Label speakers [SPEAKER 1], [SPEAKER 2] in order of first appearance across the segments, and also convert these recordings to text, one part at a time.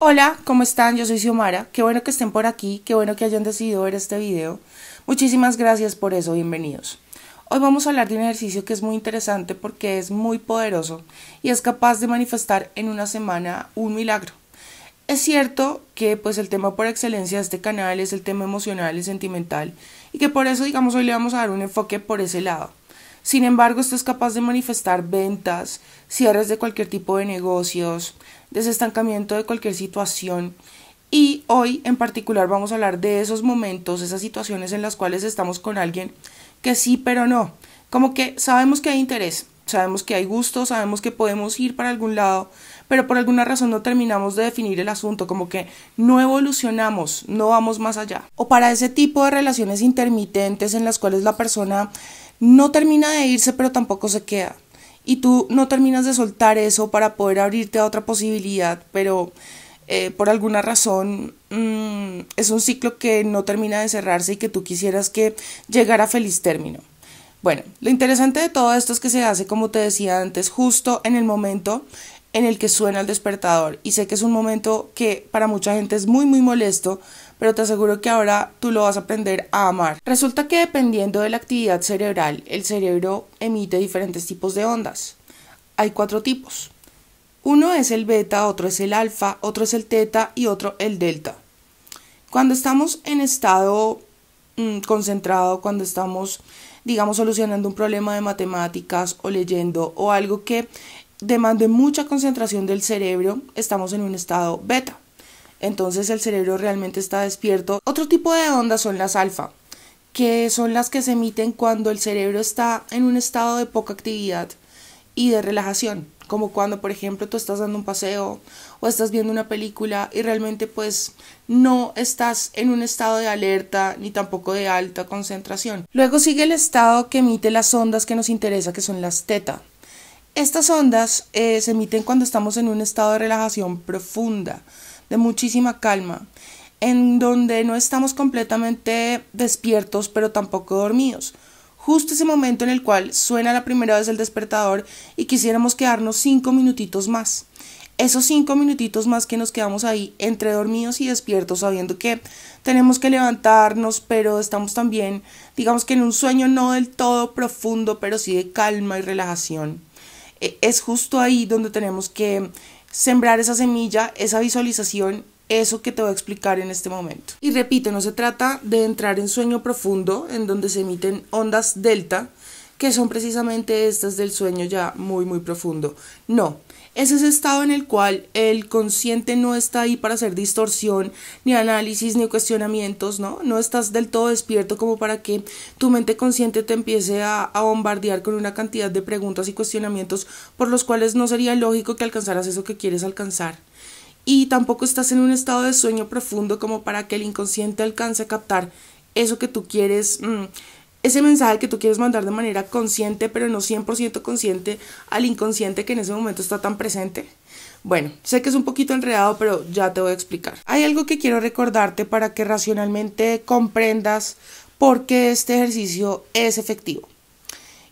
[SPEAKER 1] Hola, ¿cómo están? Yo soy Xiomara. Qué bueno que estén por aquí, qué bueno que hayan decidido ver este video. Muchísimas gracias por eso, bienvenidos. Hoy vamos a hablar de un ejercicio que es muy interesante porque es muy poderoso y es capaz de manifestar en una semana un milagro. Es cierto que pues el tema por excelencia de este canal es el tema emocional y sentimental y que por eso digamos hoy le vamos a dar un enfoque por ese lado. Sin embargo, esto es capaz de manifestar ventas, cierres de cualquier tipo de negocios, desestancamiento de cualquier situación. Y hoy en particular vamos a hablar de esos momentos, esas situaciones en las cuales estamos con alguien que sí, pero no. Como que sabemos que hay interés, sabemos que hay gusto, sabemos que podemos ir para algún lado, pero por alguna razón no terminamos de definir el asunto, como que no evolucionamos, no vamos más allá. O para ese tipo de relaciones intermitentes en las cuales la persona no termina de irse pero tampoco se queda. Y tú no terminas de soltar eso para poder abrirte a otra posibilidad, pero eh, por alguna razón mm, es un ciclo que no termina de cerrarse y que tú quisieras que llegara a feliz término. Bueno, lo interesante de todo esto es que se hace, como te decía antes, justo en el momento en el que suena el despertador. Y sé que es un momento que para mucha gente es muy, muy molesto, pero te aseguro que ahora tú lo vas a aprender a amar. Resulta que dependiendo de la actividad cerebral, el cerebro emite diferentes tipos de ondas. Hay cuatro tipos. Uno es el beta, otro es el alfa, otro es el teta y otro el delta. Cuando estamos en estado mm, concentrado, cuando estamos, digamos, solucionando un problema de matemáticas o leyendo o algo que demande mucha concentración del cerebro, estamos en un estado beta entonces el cerebro realmente está despierto. Otro tipo de ondas son las alfa, que son las que se emiten cuando el cerebro está en un estado de poca actividad y de relajación, como cuando por ejemplo tú estás dando un paseo o estás viendo una película y realmente pues no estás en un estado de alerta ni tampoco de alta concentración. Luego sigue el estado que emite las ondas que nos interesa, que son las teta. Estas ondas eh, se emiten cuando estamos en un estado de relajación profunda de muchísima calma, en donde no estamos completamente despiertos pero tampoco dormidos. Justo ese momento en el cual suena la primera vez el despertador y quisiéramos quedarnos cinco minutitos más. Esos cinco minutitos más que nos quedamos ahí entre dormidos y despiertos sabiendo que tenemos que levantarnos, pero estamos también, digamos que en un sueño no del todo profundo, pero sí de calma y relajación. E, es justo ahí donde tenemos que sembrar esa semilla, esa visualización, eso que te voy a explicar en este momento. Y repito, no se trata de entrar en sueño profundo, en donde se emiten ondas delta, que son precisamente estas del sueño ya muy, muy profundo. No, es ese estado en el cual el consciente no está ahí para hacer distorsión, ni análisis, ni cuestionamientos, ¿no? No estás del todo despierto como para que tu mente consciente te empiece a, bombardear con una cantidad de preguntas y cuestionamientos por los cuales no sería lógico que alcanzaras eso que quieres alcanzar y tampoco estás en un estado de sueño profundo como para que el inconsciente alcance a captar eso que tú quieres mm, ese mensaje que tú quieres mandar de manera consciente, pero no 100% consciente al inconsciente que en ese momento está tan presente? Bueno, sé que es un poquito enredado, pero ya te voy a explicar. Hay algo que quiero recordarte para que racionalmente comprendas por qué este ejercicio es efectivo.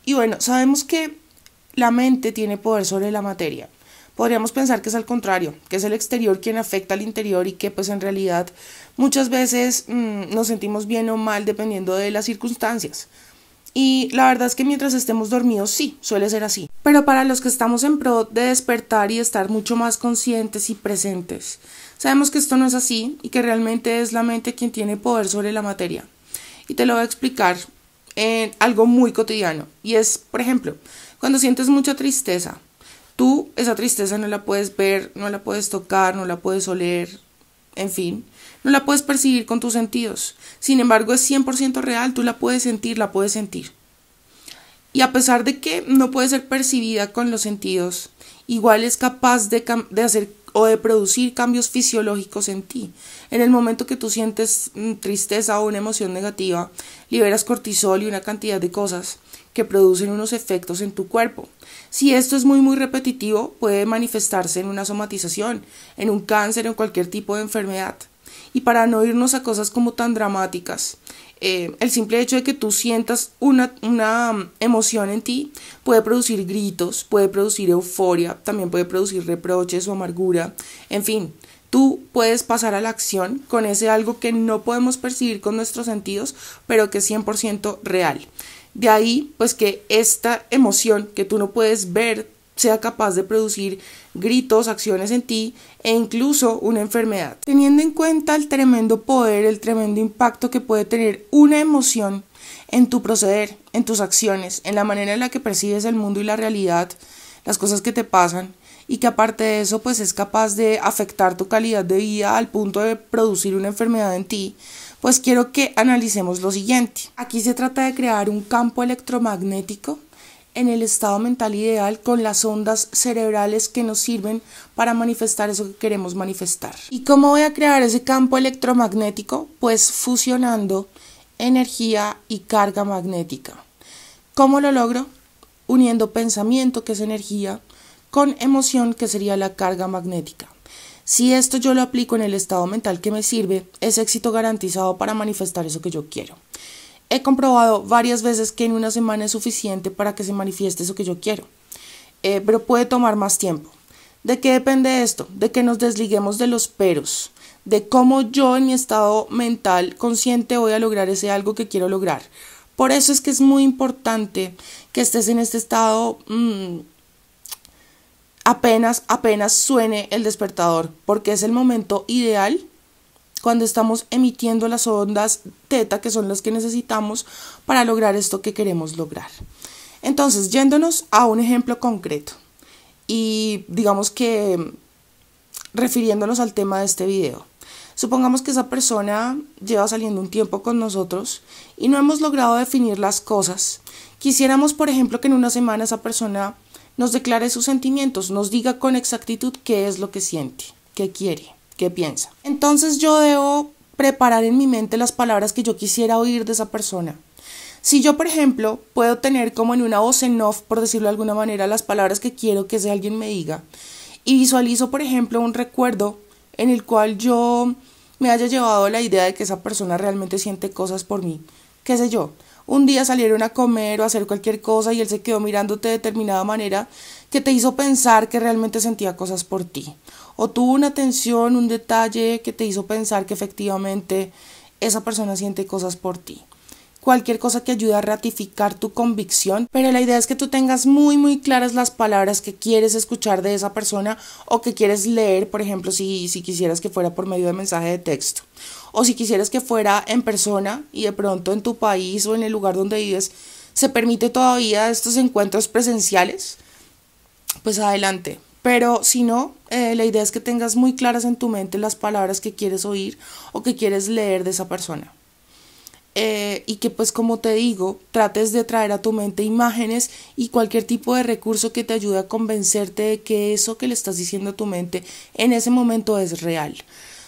[SPEAKER 1] Y bueno, sabemos que la mente tiene poder sobre la materia podríamos pensar que es al contrario, que es el exterior quien afecta al interior y que pues en realidad muchas veces mm, nos sentimos bien o mal dependiendo de las circunstancias. Y la verdad es que mientras estemos dormidos sí, suele ser así. Pero para los que estamos en pro de despertar y estar mucho más conscientes y presentes, sabemos que esto no es así y que realmente es la mente quien tiene poder sobre la materia. Y te lo voy a explicar en algo muy cotidiano. Y es, por ejemplo, cuando sientes mucha tristeza, Tú esa tristeza no la puedes ver, no la puedes tocar, no la puedes oler, en fin, no la puedes percibir con tus sentidos. Sin embargo, es 100% real, tú la puedes sentir, la puedes sentir. Y a pesar de que no puede ser percibida con los sentidos, igual es capaz de, de hacer o de producir cambios fisiológicos en ti. En el momento que tú sientes mm, tristeza o una emoción negativa, liberas cortisol y una cantidad de cosas que producen unos efectos en tu cuerpo. Si esto es muy muy repetitivo, puede manifestarse en una somatización, en un cáncer, en cualquier tipo de enfermedad. Y para no irnos a cosas como tan dramáticas, eh, el simple hecho de que tú sientas una, una mm, emoción en ti puede producir gritos, puede producir euforia, también puede producir reproches o amargura, en fin, tú puedes pasar a la acción con ese algo que no podemos percibir con nuestros sentidos, pero que es 100% real. De ahí, pues que esta emoción que tú no puedes ver sea capaz de producir gritos, acciones en ti e incluso una enfermedad. Teniendo en cuenta el tremendo poder, el tremendo impacto que puede tener una emoción en tu proceder, en tus acciones, en la manera en la que percibes el mundo y la realidad, las cosas que te pasan y que aparte de eso pues es capaz de afectar tu calidad de vida al punto de producir una enfermedad en ti, pues quiero que analicemos lo siguiente. Aquí se trata de crear un campo electromagnético en el estado mental ideal con las ondas cerebrales que nos sirven para manifestar eso que queremos manifestar. ¿Y cómo voy a crear ese campo electromagnético? Pues fusionando energía y carga magnética. ¿Cómo lo logro? Uniendo pensamiento, que es energía, con emoción, que sería la carga magnética. Si esto yo lo aplico en el estado mental que me sirve, es éxito garantizado para manifestar eso que yo quiero. He comprobado varias veces que en una semana es suficiente para que se manifieste eso que yo quiero, eh, pero puede tomar más tiempo. ¿De qué depende esto? De que nos desliguemos de los peros, de cómo yo en mi estado mental consciente voy a lograr ese algo que quiero lograr. Por eso es que es muy importante que estés en este estado mm, apenas, apenas suene el despertador, porque es el momento ideal cuando estamos emitiendo las ondas teta, que son las que necesitamos para lograr esto que queremos lograr. Entonces, yéndonos a un ejemplo concreto y digamos que refiriéndonos al tema de este video. Supongamos que esa persona lleva saliendo un tiempo con nosotros y no hemos logrado definir las cosas. Quisiéramos, por ejemplo, que en una semana esa persona nos declare sus sentimientos, nos diga con exactitud qué es lo que siente, qué quiere, qué piensa. Entonces yo debo preparar en mi mente las palabras que yo quisiera oír de esa persona. Si yo, por ejemplo, puedo tener como en una voz en off, por decirlo de alguna manera, las palabras que quiero que ese alguien me diga, y visualizo, por ejemplo, un recuerdo en el cual yo me haya llevado la idea de que esa persona realmente siente cosas por mí, qué sé yo, un día salieron a comer o a hacer cualquier cosa y él se quedó mirándote de determinada manera que te hizo pensar que realmente sentía cosas por ti. O tuvo una atención, un detalle que te hizo pensar que efectivamente esa persona siente cosas por ti cualquier cosa que ayude a ratificar tu convicción, pero la idea es que tú tengas muy muy claras las palabras que quieres escuchar de esa persona o que quieres leer, por ejemplo, si, si quisieras que fuera por medio de mensaje de texto o si quisieras que fuera en persona y de pronto en tu país o en el lugar donde vives se permite todavía estos encuentros presenciales, pues adelante. Pero si no, eh, la idea es que tengas muy claras en tu mente las palabras que quieres oír o que quieres leer de esa persona. Eh, y que pues como te digo, trates de traer a tu mente imágenes y cualquier tipo de recurso que te ayude a convencerte de que eso que le estás diciendo a tu mente en ese momento es real.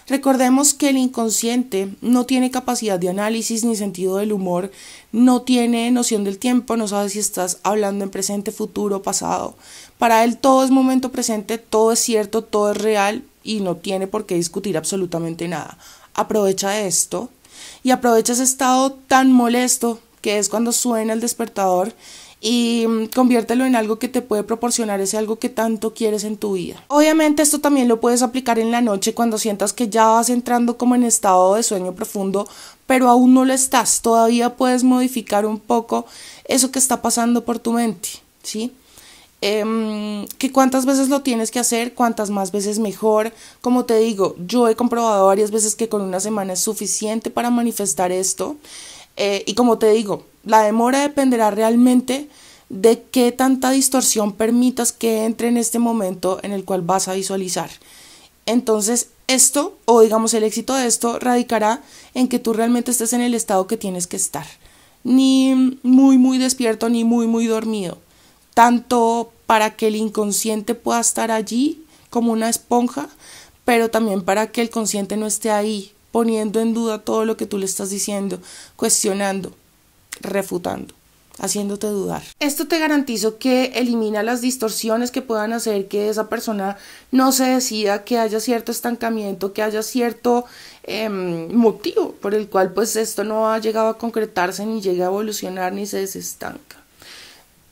[SPEAKER 1] Recordemos que el inconsciente no tiene capacidad de análisis ni sentido del humor, no tiene noción del tiempo, no sabe si estás hablando en presente, futuro, pasado. Para él todo es momento presente, todo es cierto, todo es real y no tiene por qué discutir absolutamente nada. Aprovecha esto y aprovecha ese estado tan molesto que es cuando suena el despertador y mm, conviértelo en algo que te puede proporcionar ese algo que tanto quieres en tu vida. Obviamente esto también lo puedes aplicar en la noche cuando sientas que ya vas entrando como en estado de sueño profundo, pero aún no lo estás. Todavía puedes modificar un poco eso que está pasando por tu mente, ¿sí? Em, que cuántas veces lo tienes que hacer, cuántas más veces mejor. Como te digo, yo he comprobado varias veces que con una semana es suficiente para manifestar esto. Eh, y como te digo, la demora dependerá realmente de qué tanta distorsión permitas que entre en este momento en el cual vas a visualizar. Entonces, esto, o digamos el éxito de esto, radicará en que tú realmente estés en el estado que tienes que estar. Ni muy, muy despierto, ni muy, muy dormido tanto para que el inconsciente pueda estar allí como una esponja, pero también para que el consciente no esté ahí poniendo en duda todo lo que tú le estás diciendo, cuestionando, refutando, haciéndote dudar. Esto te garantizo que elimina las distorsiones que puedan hacer que esa persona no se decida, que haya cierto estancamiento, que haya cierto em, motivo por el cual pues esto no ha llegado a concretarse, ni llegue a evolucionar, ni se desestanca.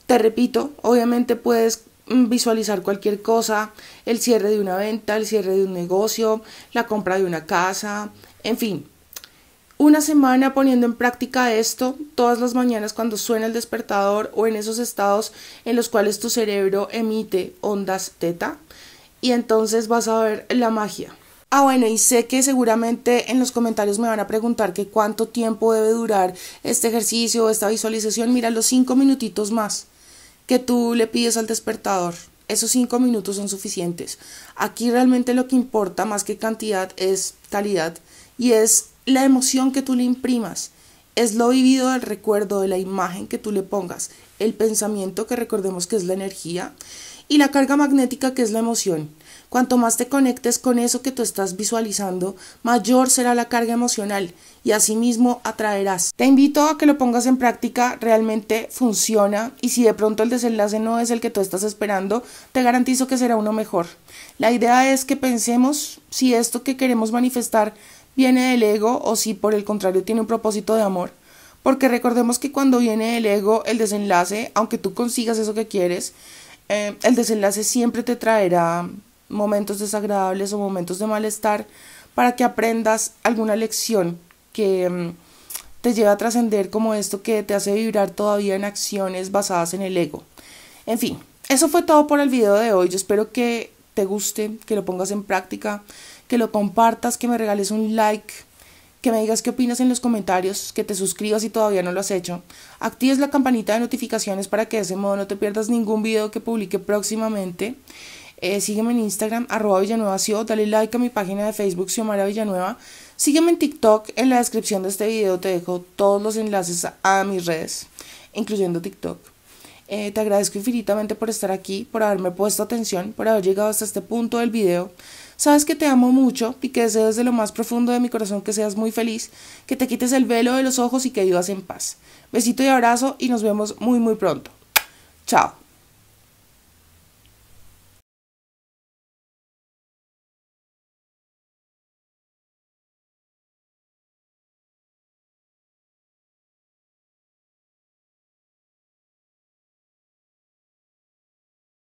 [SPEAKER 1] Te repito, obviamente puedes mm, visualizar cualquier cosa, el cierre de una venta, el cierre de un negocio, la compra de una casa, en fin. Una semana poniendo en práctica esto, todas las mañanas cuando suena el despertador o en esos estados en los cuales tu cerebro emite ondas teta, y entonces vas a ver la magia. Ah, bueno, y sé que seguramente en los comentarios me van a preguntar que cuánto tiempo debe durar este ejercicio o esta visualización. Mira, los cinco minutitos más que tú le pides al despertador. Esos cinco minutos son suficientes. Aquí realmente lo que importa más que cantidad es calidad y es la emoción que tú le imprimas. Es lo vivido del recuerdo, de la imagen que tú le pongas, el pensamiento que recordemos que es la energía y la carga magnética que es la emoción. Cuanto más te conectes con eso que tú estás visualizando, mayor será la carga emocional y asimismo atraerás. Te invito a que lo pongas en práctica, realmente funciona y si de pronto el desenlace no es el que tú estás esperando, te garantizo que será uno mejor. La idea es que pensemos si esto que queremos manifestar viene del ego o si por el contrario tiene un propósito de amor. Porque recordemos que cuando viene el ego, el desenlace, aunque tú consigas eso que quieres, eh, el desenlace siempre te traerá momentos desagradables o momentos de malestar para que aprendas alguna lección que mm, te lleve a trascender como esto que te hace vibrar todavía en acciones basadas en el ego. En fin, eso fue todo por el video de hoy. Yo espero que te guste, que lo pongas en práctica, que lo compartas, que me regales un like, que me digas qué opinas en los comentarios, que te suscribas si todavía no lo has hecho, actives la campanita de notificaciones para que de ese modo no te pierdas ningún video que publique próximamente eh, sígueme en Instagram, arroba Villanueva dale like a mi página de Facebook, Xiomara Villanueva. Sígueme en TikTok, en la descripción de este video te dejo todos los enlaces a mis redes, incluyendo TikTok. Eh, te agradezco infinitamente por estar aquí, por haberme puesto atención, por haber llegado hasta este punto del video. Sabes que te amo mucho y que deseo desde lo más profundo de mi corazón que seas muy feliz, que te quites el velo de los ojos y que vivas en paz. Besito y abrazo y nos vemos muy muy pronto. Chao.